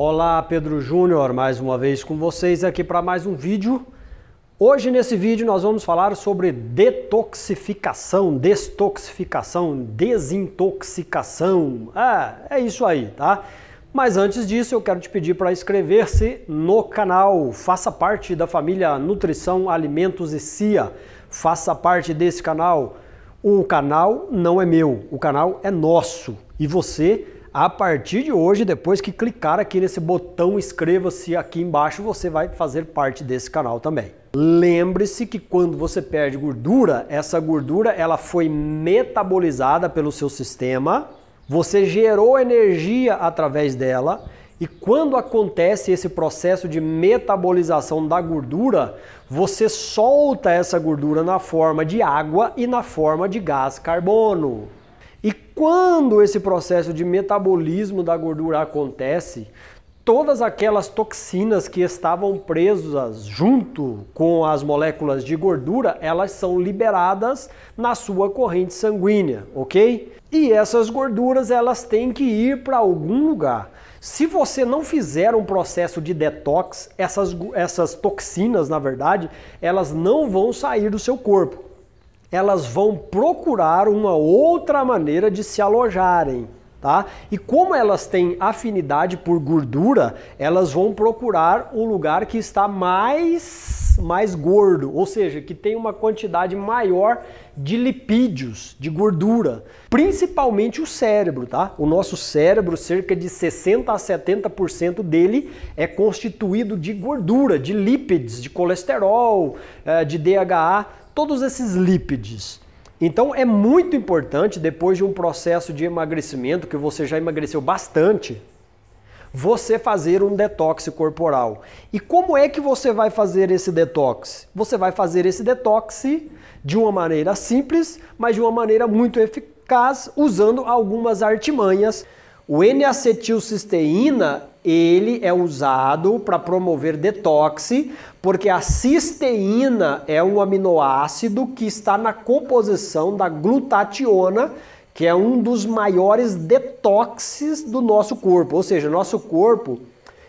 Olá, Pedro Júnior, mais uma vez com vocês aqui para mais um vídeo. Hoje nesse vídeo nós vamos falar sobre detoxificação, destoxificação, desintoxicação. Ah, é isso aí, tá? Mas antes disso, eu quero te pedir para inscrever-se no canal. Faça parte da família Nutrição, Alimentos e CIA. Faça parte desse canal. O canal não é meu, o canal é nosso. E você a partir de hoje, depois que clicar aqui nesse botão inscreva-se aqui embaixo, você vai fazer parte desse canal também. Lembre-se que quando você perde gordura, essa gordura ela foi metabolizada pelo seu sistema, você gerou energia através dela e quando acontece esse processo de metabolização da gordura, você solta essa gordura na forma de água e na forma de gás carbono. E quando esse processo de metabolismo da gordura acontece, todas aquelas toxinas que estavam presas junto com as moléculas de gordura, elas são liberadas na sua corrente sanguínea, ok? E essas gorduras elas têm que ir para algum lugar. Se você não fizer um processo de detox, essas, essas toxinas, na verdade, elas não vão sair do seu corpo elas vão procurar uma outra maneira de se alojarem. Tá? E como elas têm afinidade por gordura, elas vão procurar o lugar que está mais mais gordo, ou seja, que tem uma quantidade maior de lipídios, de gordura, principalmente o cérebro, tá? O nosso cérebro, cerca de 60 a 70% dele é constituído de gordura, de lípides, de colesterol, eh, de DHA todos esses lípides. Então é muito importante, depois de um processo de emagrecimento, que você já emagreceu bastante, você fazer um detox corporal. E como é que você vai fazer esse detox? Você vai fazer esse detox de uma maneira simples, mas de uma maneira muito eficaz, usando algumas artimanhas. O N-acetilcisteína ele é usado para promover detox, porque a cisteína é um aminoácido que está na composição da glutationa, que é um dos maiores detoxes do nosso corpo. Ou seja, nosso corpo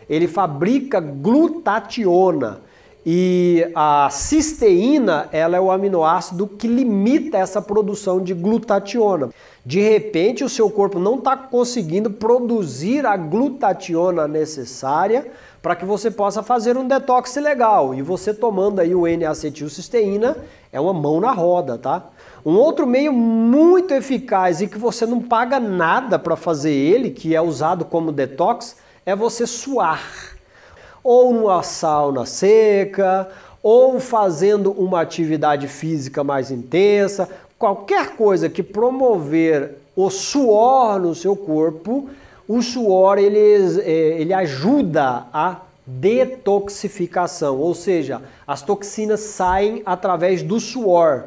ele fabrica glutationa. E a cisteína, ela é o aminoácido que limita essa produção de glutationa. De repente, o seu corpo não está conseguindo produzir a glutationa necessária para que você possa fazer um detox legal. E você tomando aí o N-acetilcisteína é uma mão na roda, tá? Um outro meio muito eficaz e que você não paga nada para fazer ele, que é usado como detox, é você suar ou numa sauna seca, ou fazendo uma atividade física mais intensa, qualquer coisa que promover o suor no seu corpo, o suor ele, é, ele ajuda a detoxificação, ou seja, as toxinas saem através do suor.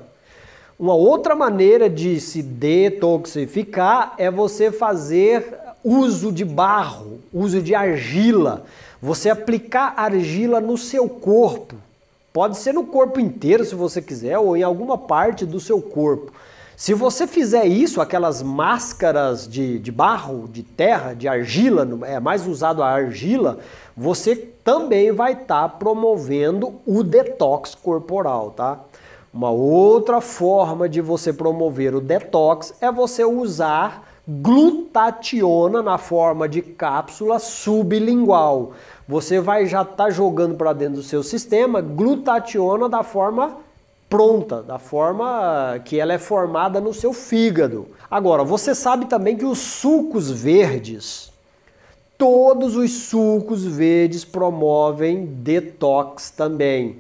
Uma outra maneira de se detoxificar é você fazer uso de barro, uso de argila. Você aplicar argila no seu corpo. Pode ser no corpo inteiro, se você quiser, ou em alguma parte do seu corpo. Se você fizer isso, aquelas máscaras de, de barro, de terra, de argila, é mais usado a argila, você também vai estar tá promovendo o detox corporal, tá? Uma outra forma de você promover o detox é você usar glutationa na forma de cápsula sublingual. Você vai já estar tá jogando para dentro do seu sistema glutationa da forma pronta, da forma que ela é formada no seu fígado. Agora, você sabe também que os sucos verdes, todos os sucos verdes promovem detox também.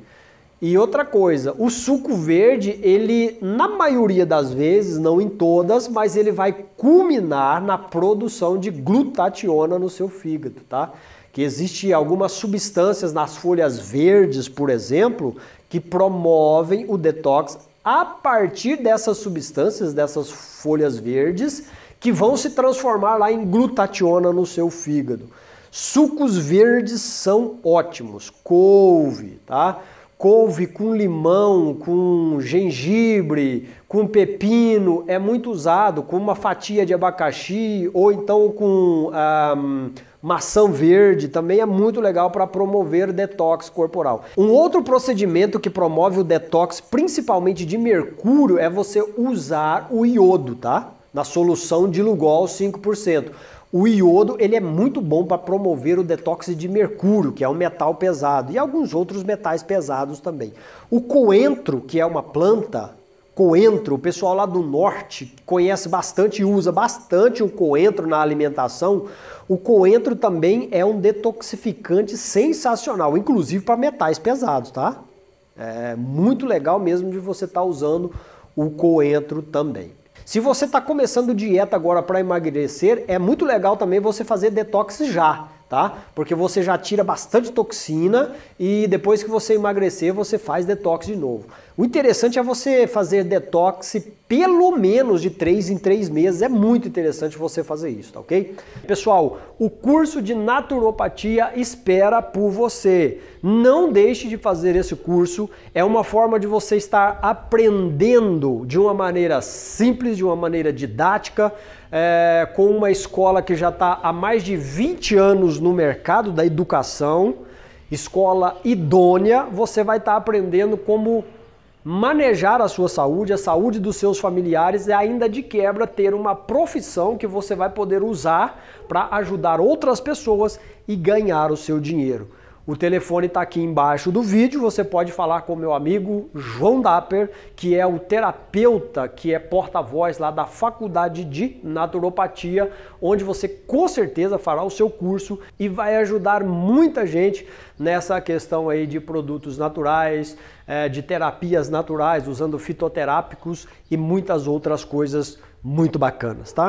E outra coisa, o suco verde, ele na maioria das vezes, não em todas, mas ele vai culminar na produção de glutationa no seu fígado, tá? Que existe algumas substâncias nas folhas verdes, por exemplo, que promovem o detox a partir dessas substâncias, dessas folhas verdes, que vão se transformar lá em glutationa no seu fígado. Sucos verdes são ótimos, couve, tá? couve com limão, com gengibre, com pepino, é muito usado com uma fatia de abacaxi ou então com um, ah, maçã verde, também é muito legal para promover detox corporal. Um outro procedimento que promove o detox, principalmente de mercúrio, é você usar o iodo, tá? Na solução de Lugol 5%. O iodo ele é muito bom para promover o detox de mercúrio, que é um metal pesado, e alguns outros metais pesados também. O coentro, que é uma planta, coentro, o pessoal lá do norte conhece bastante e usa bastante o coentro na alimentação. O coentro também é um detoxificante sensacional, inclusive para metais pesados, tá? É muito legal mesmo de você estar tá usando o coentro também. Se você está começando dieta agora para emagrecer, é muito legal também você fazer detox já tá? Porque você já tira bastante toxina e depois que você emagrecer, você faz detox de novo. O interessante é você fazer detox pelo menos de 3 em 3 meses. É muito interessante você fazer isso, tá ok? Pessoal, o curso de naturopatia espera por você. Não deixe de fazer esse curso. É uma forma de você estar aprendendo de uma maneira simples, de uma maneira didática, é, com uma escola que já está há mais de 20 anos no mercado da educação, escola idônea, você vai estar tá aprendendo como manejar a sua saúde, a saúde dos seus familiares e ainda de quebra ter uma profissão que você vai poder usar para ajudar outras pessoas e ganhar o seu dinheiro. O telefone está aqui embaixo do vídeo, você pode falar com meu amigo João Dapper, que é o terapeuta, que é porta-voz lá da Faculdade de Naturopatia, onde você com certeza fará o seu curso e vai ajudar muita gente nessa questão aí de produtos naturais, é, de terapias naturais, usando fitoterápicos e muitas outras coisas muito bacanas, tá?